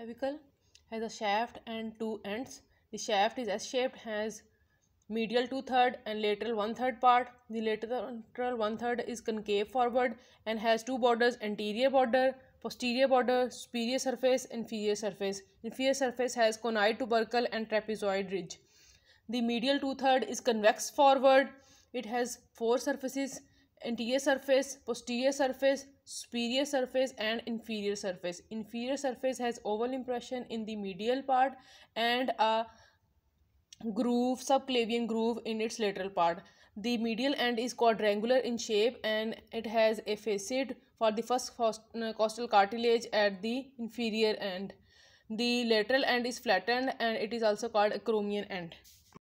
Clavicle has a shaft and two ends. The shaft is S-shaped, has medial two-third and lateral one-third part. The lateral one-third is concave forward and has two borders, anterior border, posterior border, superior surface, inferior surface. Inferior surface has conoid tubercle and trapezoid ridge. The medial two-third is convex forward. It has four surfaces anterior surface, posterior surface, superior surface and inferior surface. Inferior surface has oval impression in the medial part and a groove, subclavian groove in its lateral part. The medial end is quadrangular in shape and it has a facet for the first uh, costal cartilage at the inferior end. The lateral end is flattened and it is also called acromion end.